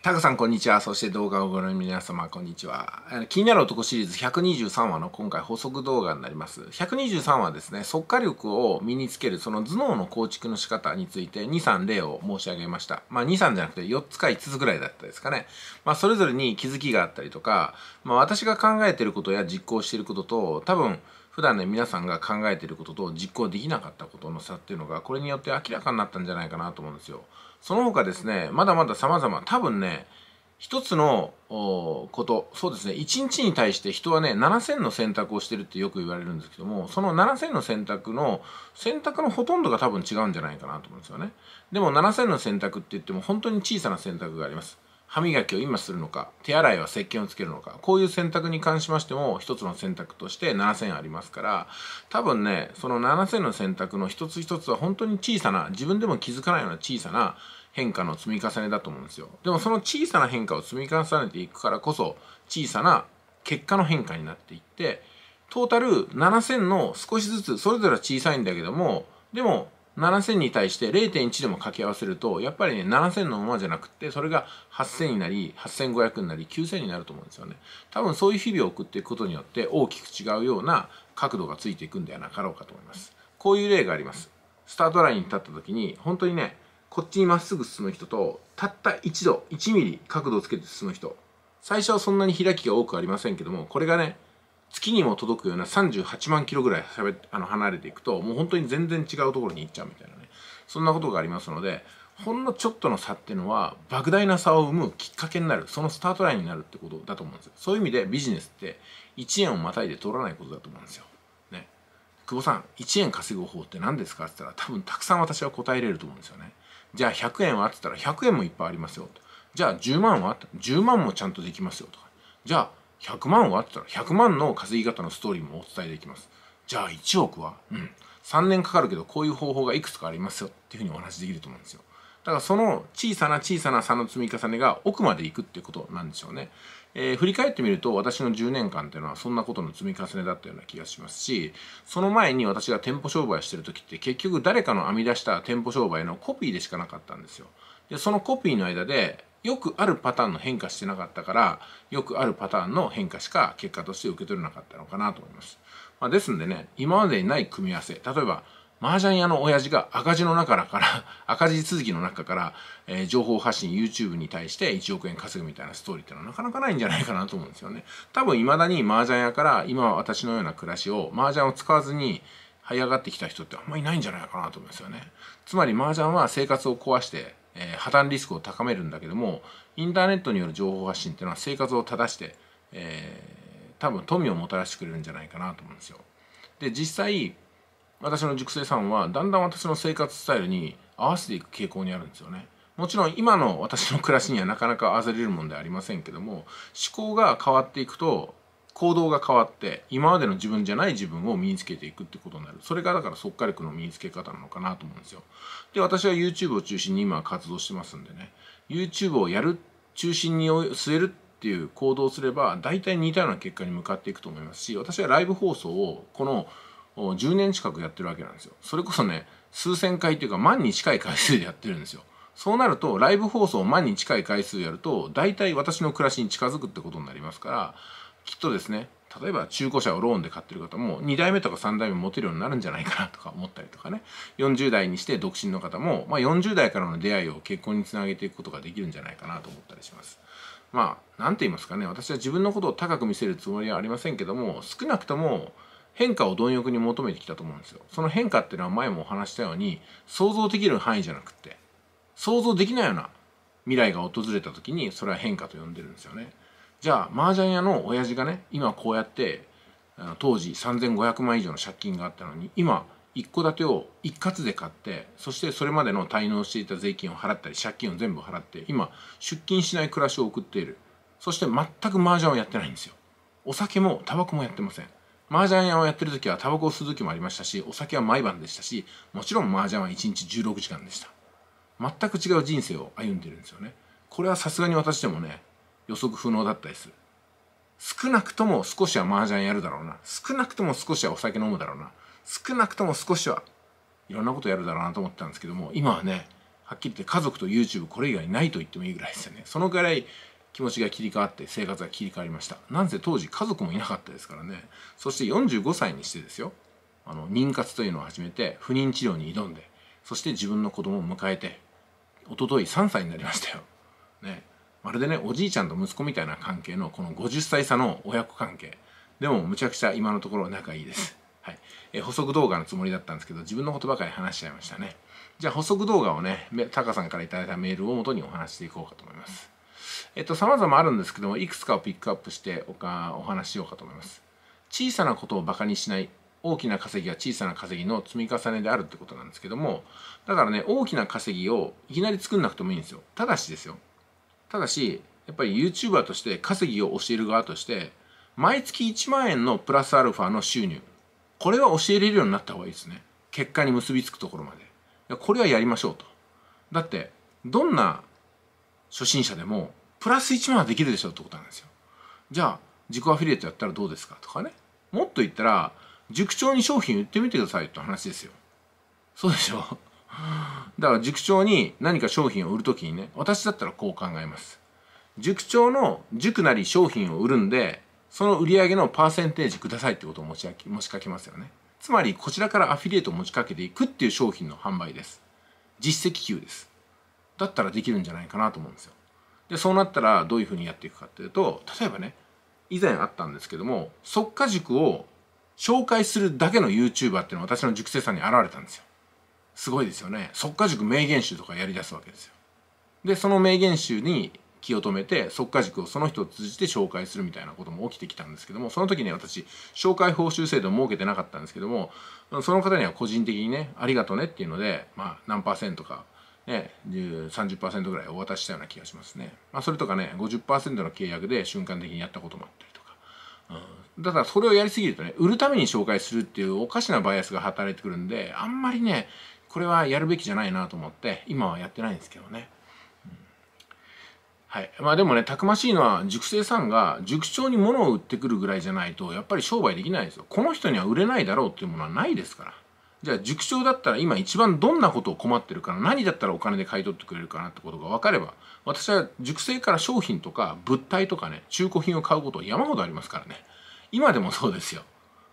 タグさんこんにちは。そして動画をご覧の皆様こんにちは。気になる男シリーズ123話の今回補足動画になります。123話ですね、速化力を身につけるその頭脳の構築の仕方について2、3例を申し上げました。まあ2、3じゃなくて4つか5つぐらいだったですかね。まあそれぞれに気づきがあったりとか、まあ私が考えてることや実行していることと多分普段ね皆さんが考えていることと実行できなかったことの差っていうのがこれによって明らかになったんじゃないかなと思うんですよ。その他ですね、まだまだ様々、多分ね、一つのこと、そうですね、一日に対して人はね、7000の選択をしてるってよく言われるんですけども、その7000の選択の、選択のほとんどが多分違うんじゃないかなと思うんですよね。でも7000の選択って言っても本当に小さな選択があります。歯磨きを今するのか手洗いは石鹸をつけるのかこういう選択に関しましても一つの選択として7000ありますから多分ねその7000の選択の一つ一つは本当に小さな自分でも気づかないような小さな変化の積み重ねだと思うんですよでもその小さな変化を積み重ねていくからこそ小さな結果の変化になっていってトータル7000の少しずつそれぞれは小さいんだけどもでも7000に対して0.1でも掛け合わせると、やっぱりね、7000のままじゃなくて、それが8000になり、8500になり、9000になると思うんですよね。多分そういう日々を送っていくことによって、大きく違うような角度がついていくんではなかろうかと思います。こういう例があります。スタートラインに立った時に、本当にね、こっちにまっすぐ進む人と、たった1度、1ミリ角度をつけて進む人。最初はそんなに開きが多くありませんけども、これがね、月にも届くような38万キロぐらいあの離れていくともう本当に全然違うところに行っちゃうみたいなねそんなことがありますのでほんのちょっとの差っていうのは莫大な差を生むきっかけになるそのスタートラインになるってことだと思うんですよそういう意味でビジネスって1円をまたいで取らないことだと思うんですよ。ね、久保さん1円稼ぐ方って何ですかって言ったら多分たくさん私は答えれると思うんですよね。じゃあ100円はって言ったら100円もいっぱいありますよと。じゃあ10万は10万もちゃんとできますよとか。じゃあ100万はって言ったら100万の稼ぎ方のストーリーもお伝えできますじゃあ1億はうん3年かかるけどこういう方法がいくつかありますよっていうふうにお話できると思うんですよだからその小さな小さな差の積み重ねが奥までいくっていうことなんでしょうね、えー、振り返ってみると私の10年間っていうのはそんなことの積み重ねだったような気がしますしその前に私が店舗商売してる時って結局誰かの編み出した店舗商売のコピーでしかなかったんですよでそのコピーの間でよくあるパターンの変化してなかったからよくあるパターンの変化しか結果として受け取れなかったのかなと思います、まあ、ですんでね今までにない組み合わせ例えば麻雀屋の親父が赤字の中から、赤字続きの中から、えー、情報発信 YouTube に対して1億円稼ぐみたいなストーリーってのはなかなかないんじゃないかなと思うんですよね。多分未だに麻雀屋から今は私のような暮らしを麻雀を使わずに這い上がってきた人ってあんまりいないんじゃないかなと思うんですよね。つまり麻雀は生活を壊してえー、破綻リスクを高めるんだけどもインターネットによる情報発信っていうのは生活を正して、えー、多分富をもたらしてくれるんじゃないかなと思うんですよ。で実際私の塾生さんはだんだん私の生活スタイルに合わせていく傾向にあるんですよね。もちろん今の私の暮らしにはなかなか合わせれるもんではありませんけども思考が変わっていくと行動が変わって今までの自分じゃない自分を身につけていくってことになるそれがだから速火力の身につけ方なのかなと思うんですよで私は YouTube を中心に今活動してますんでね YouTube をやる中心に据えるっていう行動をすれば大体似たような結果に向かっていくと思いますし私はライブ放送をこの10年近くやってるわけなんですよそれこそね数千回というか万に近い回数でやってるんですよそうなると、ライブ放送を万に近い回数やると、大体私の暮らしに近づくってことになりますから、きっとですね例えば中古車をローンで買ってる方も2代目とか3代目持てるようになるんじゃないかなとか思ったりとかね40代にして独身の方も、まあ、40代からの出会いを結婚につなげていくことができるんじゃないかなと思ったりしますまあ何て言いますかね私は自分のことを高く見せるつもりはありませんけども少なくとも変化を貪欲に求めてきたと思うんですよその変化っていうのは前もお話したように想像できる範囲じゃなくって想像できないような未来が訪れた時にそれは変化と呼んでるんですよねじゃあ麻雀屋の親父がね今こうやって当時3500万以上の借金があったのに今一戸建てを一括で買ってそしてそれまでの滞納していた税金を払ったり借金を全部払って今出勤しない暮らしを送っているそして全く麻雀をやってないんですよお酒もタバコもやってません麻雀屋をやってる時はタバコを吸う時もありましたしお酒は毎晩でしたしもちろん麻雀は1日16時間でした全く違う人生を歩んでるんですよねこれはさすがに私でもね予測不能だったりする少なくとも少しは麻雀やるだろうな少なくとも少しはお酒飲むだろうな少なくとも少しはいろんなことやるだろうなと思ってたんですけども今はねはっきり言って家族と YouTube これ以外ないと言ってもいいぐらいですよねそのぐらい気持ちが切り替わって生活が切り替わりましたなんせ当時家族もいなかったですからねそして45歳にしてですよあの妊活というのを始めて不妊治療に挑んでそして自分の子供を迎えておととい3歳になりましたよ、ね、まるでねおじいちゃんと息子みたいな関係のこの50歳差の親子関係でもむちゃくちゃ今のところ仲いいです、はい、え補足動画のつもりだったんですけど自分のことばかり話しちゃいましたねじゃあ補足動画をねタカさんから頂いたメールをもとにお話していこうかと思いますえっと様々あるんですけどもいくつかをピックアップしておかお話ししようかと思います小さなことをバカにしない大きな稼ぎは小さな稼ぎの積み重ねであるってことなんですけどもだからね大きな稼ぎをいきなり作んなくてもいいんですよただしですよただしやっぱり YouTuber として稼ぎを教える側として毎月1万円のプラスアルファの収入これは教えれるようになった方がいいですね結果に結びつくところまでこれはやりましょうとだってどんな初心者でもプラス1万はできるでしょってことなんですよじゃあ自己アフィリエイトやったらどうですかとかねもっと言ったら塾長に商品売ってみてくださいって話ですよそうでしょだから塾長に何か商品を売る時にね私だったらこう考えます塾長の塾なり商品を売るんでその売り上げのパーセンテージくださいってことを持ち持ちかけますよねつまりこちらからアフィリエイトを持ちかけていくっていう商品の販売です実績給ですだったらできるんじゃないかなと思うんですよでそうなったらどういうふうにやっていくかっていうと例えばね以前あったんですけども即家塾を紹介するだけの YouTuber っていうのは私の塾生さんに現れたんですよすごいですよね即家塾名言集とかやりだすわけですよでその名言集に気を止めて即家塾をその人を通じて紹介するみたいなことも起きてきたんですけどもその時ね私紹介報酬制度を設けてなかったんですけどもその方には個人的にねありがとねっていうのでまあ何パーセントかね、30%ぐらいお渡ししたような気がしますね。まあ、それとかね、50%の契約で瞬間的にやったこともあったりとか。うん、だからそれをやりすぎるとね、売るために紹介するっていうおかしなバイアスが働いてくるんで、あんまりね、これはやるべきじゃないなと思って今はやってないんですけどね、はいまあでもねたくましいのは塾生さんが塾長に物を売ってくるぐらいじゃないとやっぱり商売できないですよこの人には売れないだろうっていうものはないですからじゃあ塾長だったら今一番どんなことを困ってるから何だったらお金で買い取ってくれるかなってことが分かれば私は塾生から商品とか物体とかね中古品を買うこと山ほどありますからね今でもそうですよ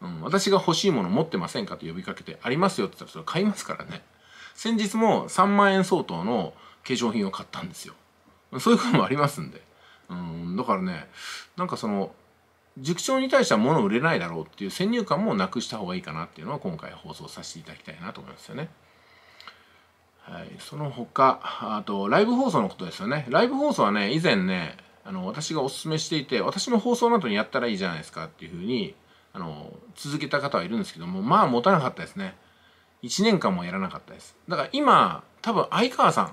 うん、私が欲しいもの持ってませんかと呼びかけてありますよって言ったらそれ買いますからね先日も3万円相当の化粧品を買ったんですよそういうこともありますんでうんだからねなんかその塾長に対しては物売れないだろうっていう先入観もなくした方がいいかなっていうのは今回放送させていただきたいなと思いますよね。はい、その他あとライブ放送のことですよねライブ放送はね以前ねあの私がおすすめしていて私の放送の後にやったらいいじゃないですかっていうふうにあの続けた方はいるんですけどもまあ持たなかったですね1年間もやらなかったですだから今多分相川さん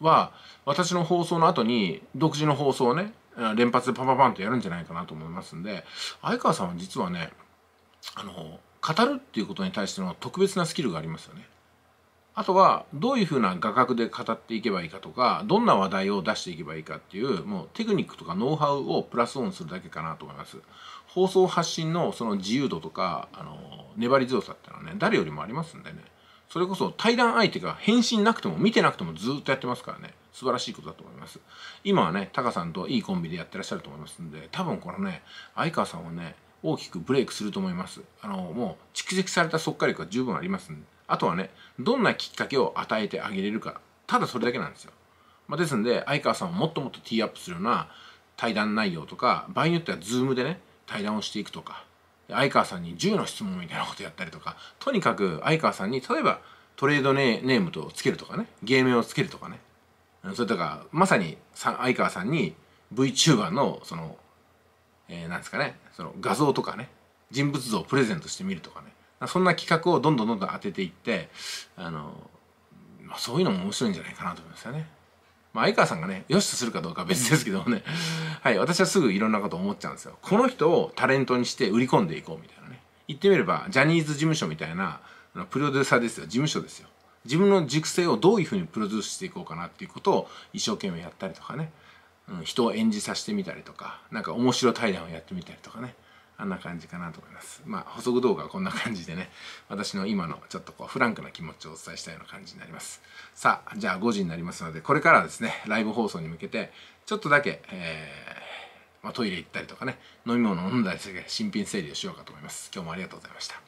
は私の放送の後に独自の放送をね連発でパパパンとやるんじゃないかなと思いますんで相川さんは実はねあの語るっていうことに対しての特別なスキルがありますよねあとはどういうふうな画角で語っていけばいいかとかどんな話題を出していけばいいかっていうもうテクニックとかノウハウをプラスオンするだけかなと思います放送発信のその自由度とかあの粘り強さっていうのはね誰よりもありますんでねそれこそ対談相手が返信なくても見てなくてもずっとやってますからね素晴らしいことだと思います今はねタカさんといいコンビでやってらっしゃると思いますんで多分このね相川さんはね大きくブレイクすると思いますあのもう蓄積された速果力は十分ありますんであとはねどんなきっかけを与えてあげれるかただそれだけなんですよ、まあ、ですんで相川さんをもっともっとティーアップするような対談内容とか場合によっては Zoom でね対談をしていくとか相川さんに10の質問みたいなことやったりとかとにかく相川さんに例えばトレードネームとつけるとかね芸名をつけるとかねそれとかまさに相川さんに VTuber のその、えー、なんですかねその画像とかね人物像をプレゼントしてみるとかねそんな企画をどんどんどんどん当てていってあの、まあ、そういうのも面白いんじゃないかなと思いますよね。まあ、相川さんがねよしとするかどうかは別ですけどもね、はい私はすぐいろんなこと思っちゃうんですよ。この人をタレントにして売り込んでいこうみたいなね言ってみればジャニーズ事務所みたいなプロデューサーですよ事務所ですよ。自分の熟成をどういうふうにプロデュースしていこうかなっていうことを一生懸命やったりとかね、うん、人を演じさせてみたりとか何か面白対談をやってみたりとかねあんな感じかなと思います。まあ補足動画はこんな感じでね、私の今のちょっとこうフランクな気持ちをお伝えしたような感じになります。さあ、じゃあ5時になりますので、これからはですね、ライブ放送に向けて、ちょっとだけ、えー、まあ、トイレ行ったりとかね、飲み物を飲んだりして新品整理をしようかと思います。今日もありがとうございました。